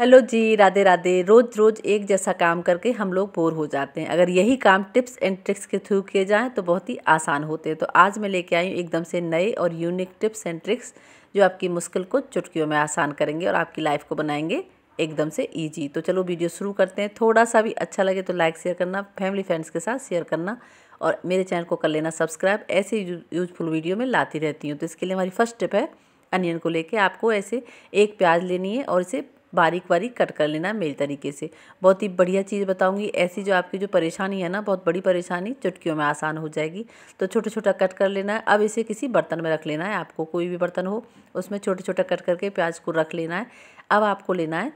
hello जी राधे राधे रोज़ रोज़ एक जैसा काम करके हम लोग बोर हो जाते हैं अगर यही काम टिप्स एंड ट्रिक्स के थ्रू किए जाएं तो बहुत ही आसान होते हैं तो आज मैं लेके आई हूँ एकदम से नए और यूनिक टिप्स एंड ट्रिक्स जो आपकी मुश्किल को चुटकियों में आसान करेंगे और आपकी लाइफ को बनाएंगे एकदम से ईजी तो चलो वीडियो शुरू करते हैं थोड़ा सा भी अच्छा लगे तो लाइक शेयर करना फैमिली फ्रेंड्स के साथ शेयर करना और मेरे चैनल को कर लेना सब्सक्राइब ऐसे यूजफुल वीडियो में लाती रहती हूँ तो इसके लिए हमारी फर्स्ट टिप है अनियन को लेके आपको ऐसे एक प्याज लेनी है और इसे बारीक बारीक कट कर लेना मेरे तरीके से बहुत ही बढ़िया चीज़ बताऊंगी ऐसी जो आपकी जो परेशानी है ना बहुत बड़ी परेशानी चुटकियों में आसान हो जाएगी तो छोटा छोटा कट कर लेना है अब इसे किसी बर्तन में रख लेना है आपको कोई भी बर्तन हो उसमें छोटा छोटा कट करके प्याज को रख लेना है अब आपको लेना है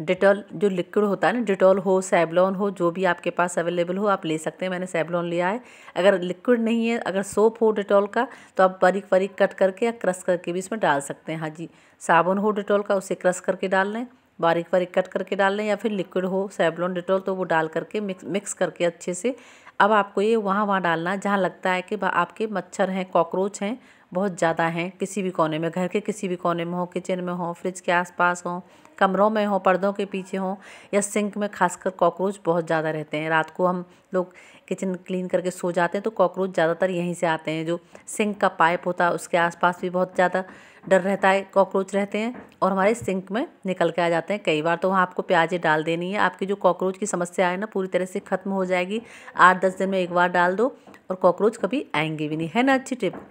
डिटॉल जो लिक्विड होता है ना डिटॉल हो सैबलॉन हो जो भी आपके पास अवेलेबल हो आप ले सकते हैं मैंने सैबलॉन लिया है अगर लिक्विड नहीं है अगर सोप हो डिटॉल का तो आप बारीक बारीक कट करके या क्रश करके भी इसमें डाल सकते हैं हाँ जी साबुन हो डिटॉल का उसे क्रश करके डाल लें बारीक बारीक कट करके डाल लें या फिर लिक्विड हो सैबलॉन डिटॉल तो वो डाल करके मिक्स मिक्स करके अच्छे से अब आपको ये वहाँ वहाँ डालना है जहाँ लगता है कि आपके मच्छर हैं कॉकरोच हैं बहुत ज़्यादा हैं किसी भी कोने में घर के किसी भी कोने में हो किचन में हो फ्रिज के आसपास हो कमरों में हो पर्दों के पीछे हो या सिंक में खासकर कॉकरोच बहुत ज़्यादा रहते हैं रात को हम लोग किचन क्लीन करके सो जाते हैं तो कॉकरोच ज़्यादातर यहीं से आते हैं जो सिंक का पाइप होता है उसके आसपास भी बहुत ज़्यादा डर रहता है कॉकरोच रहते हैं और हमारे सिंक में निकल के आ जाते हैं कई बार तो वहाँ आपको प्याजे डाल देनी है आपकी जो कॉकरोच की समस्या है ना पूरी तरह से ख़त्म हो जाएगी आठ दस दिन में एक बार डाल दो और कॉकरोच कभी आएंगे भी नहीं है ना अच्छी टिप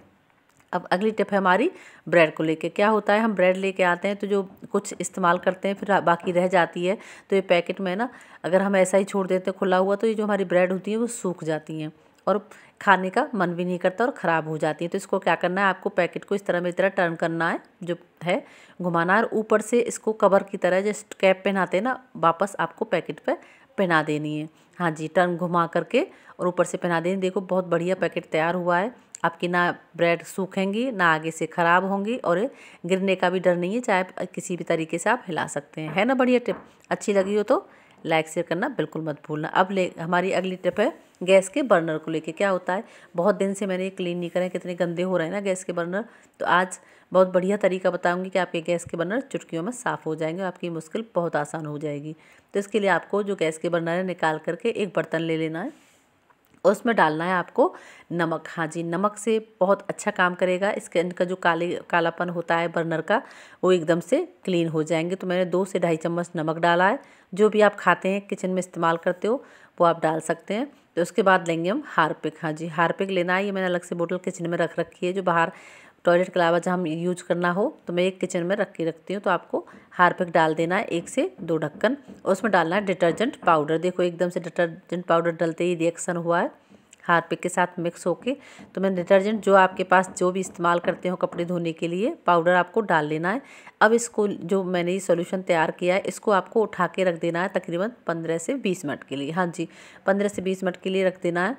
अब अगली टिप है हमारी ब्रेड को लेके क्या होता है हम ब्रेड लेके आते हैं तो जो कुछ इस्तेमाल करते हैं फिर बाकी रह जाती है तो ये पैकेट में ना अगर हम ऐसा ही छोड़ देते हैं खुला हुआ तो ये जो हमारी ब्रेड होती है वो सूख जाती हैं और खाने का मन भी नहीं करता और ख़राब हो जाती है तो इसको क्या करना है आपको पैकेट को इस तरह में इस तरह टर्न करना है जो है घुमाना है और ऊपर से इसको कवर की तरह जैसे कैप पहनाते हैं ना वापस आपको पैकेट पर पहना देनी है हाँ जी टर्न घुमा करके और ऊपर से पहना देनी देखो बहुत बढ़िया पैकेट तैयार हुआ है आपकी ना ब्रेड सूखेंगी ना आगे से ख़राब होंगी और गिरने का भी डर नहीं है चाहे किसी भी तरीके से आप हिला सकते हैं है ना बढ़िया टिप अच्छी लगी हो तो लाइक शेयर करना बिल्कुल मत भूलना अब ले हमारी अगली टिप है गैस के बर्नर को लेके क्या होता है बहुत दिन से मैंने ये क्लीन नहीं करें कितने गंदे हो रहे हैं ना गैस के बर्नर तो आज बहुत बढ़िया तरीका बताऊंगी कि आपके गैस के बर्नर चुटकियों में साफ़ हो जाएंगे आपकी मुश्किल बहुत आसान हो जाएगी तो इसके लिए आपको जो गैस के बर्नर है निकाल करके एक बर्तन ले लेना है उसमें डालना है आपको नमक हाँ जी नमक से बहुत अच्छा काम करेगा इसके इनका जो काले कालापन होता है बर्नर का वो एकदम से क्लीन हो जाएंगे तो मैंने दो से ढाई चम्मच नमक डाला है जो भी आप खाते हैं किचन में इस्तेमाल करते हो वो आप डाल सकते हैं तो उसके बाद लेंगे हम हारपिक हाँ जी हारपिक लेना है ये मैंने अलग से बोतल किचन में रख रखी है जो बाहर टॉयलेट के अलावा जहाँ हम यूज करना हो तो मैं एक किचन में रख के रखती हूँ तो आपको हारपिक डाल देना है एक से दो ढक्कन और उसमें डालना है डिटर्जेंट पाउडर देखो एकदम से डिटर्जेंट पाउडर डलते ही रिएक्शन हुआ है हारपिक के साथ मिक्स होके तो मैं डिटर्जेंट जो आपके पास जो भी इस्तेमाल करते हो कपड़े धोने के लिए पाउडर आपको डाल लेना है अब इसको जो मैंने ये सोल्यूशन तैयार किया है इसको आपको उठा के रख देना है तकरीबन पंद्रह से बीस मिनट के लिए हाँ जी पंद्रह से बीस मिनट के लिए रख देना है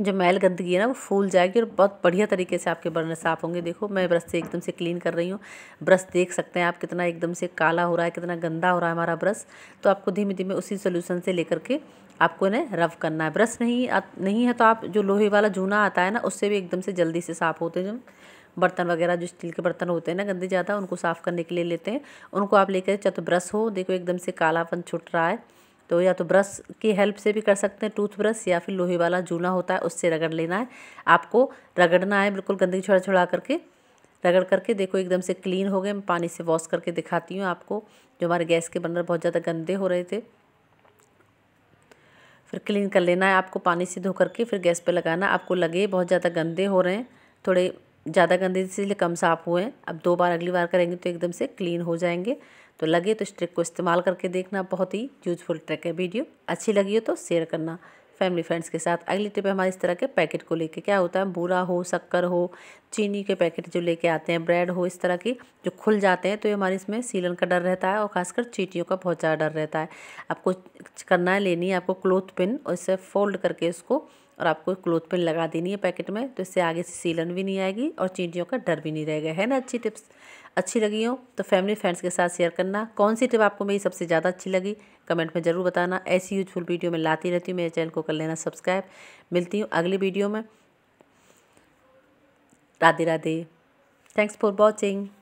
जो मैल गंदगी है ना वो फूल जाएगी और बहुत बढ़िया तरीके से आपके बर्नर साफ होंगे देखो मैं ब्रश से एकदम से क्लीन कर रही हूँ ब्रश देख सकते हैं आप कितना एकदम से काला हो रहा है कितना गंदा हो रहा है हमारा ब्रश तो आपको धीमे धीमे उसी सोल्यूशन से लेकर के आपको इन्हें रफ करना है ब्रश नहीं आ, नहीं है तो आप जो लोहे वाला जूना आता है ना उससे भी एकदम से जल्दी से साफ़ होते हैं जो बर्तन वगैरह जो स्टील के बर्तन होते हैं ना गंदे ज़्यादा उनको साफ़ करने के लिए लेते हैं उनको आप लेकर चाहे तो ब्रश हो देखो एकदम से कालापन छुट रहा है तो या तो ब्रश की हेल्प से भी कर सकते हैं टूथब्रश या फिर लोहे वाला जूना होता है उससे रगड़ लेना है आपको रगड़ना है बिल्कुल गंदगी छुड़ा छुड़ा करके रगड़ करके देखो एकदम से क्लीन हो गए मैं पानी से वॉश करके दिखाती हूँ आपको जो हमारे गैस के बर्नर बहुत ज़्यादा गंदे हो रहे थे फिर क्लीन कर लेना है आपको पानी से धो करके फिर गैस पर लगाना आपको लगे बहुत ज़्यादा गंदे हो रहे हैं थोड़े ज़्यादा गंदे इसलिए कम साफ़ हुए हैं अब दो बार अगली बार करेंगे तो एकदम से क्लीन हो जाएंगे तो लगे तो इस ट्रिक को इस्तेमाल करके देखना बहुत ही यूजफुल ट्रिक है वीडियो अच्छी लगी हो तो शेयर करना फैमिली फ्रेंड्स के साथ अगली ट्रिप हमारे इस तरह के पैकेट को लेके क्या होता है बूरा हो शक्कर हो चीनी के पैकेट जो लेके आते हैं ब्रेड हो इस तरह की जो खुल जाते हैं तो ये हमारे इसमें सीलन का डर रहता है और खासकर चीटियों का बहुत ज़्यादा डर रहता है आपको करना है लेनी है आपको क्लोथ पिन और इसे फोल्ड करके उसको और आपको क्लोथ पेन लगा देनी है पैकेट में तो इससे आगे से सीलन भी नहीं आएगी और चींटियों का डर भी नहीं रहेगा है ना अच्छी टिप्स अच्छी लगी हो तो फैमिली फ्रेंड्स के साथ शेयर करना कौन सी टिप आपको मेरी सबसे ज़्यादा अच्छी लगी कमेंट में ज़रूर बताना ऐसी यूजफुल वीडियो में लाती रहती हूँ मेरे चैनल को कर लेना सब्सक्राइब मिलती हूँ अगली वीडियो में Radhe Radhe thanks for watching